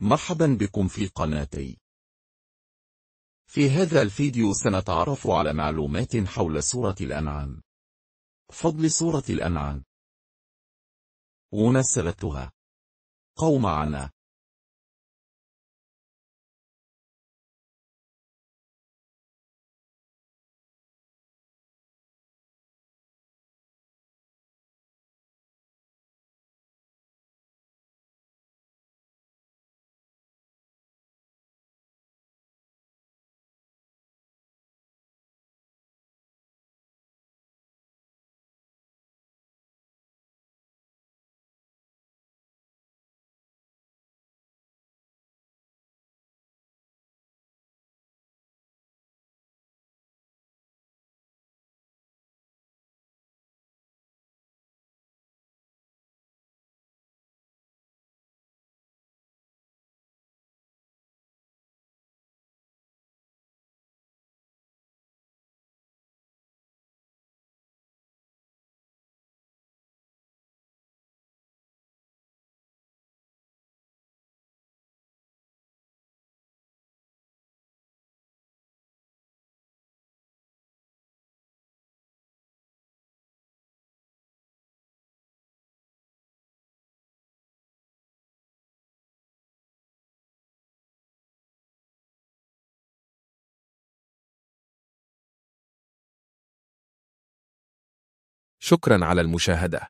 مرحبا بكم في قناتي في هذا الفيديو سنتعرف على معلومات حول سورة الأنعام فضل سورة الأنعام ونسلتها قوم عنا شكرا على المشاهدة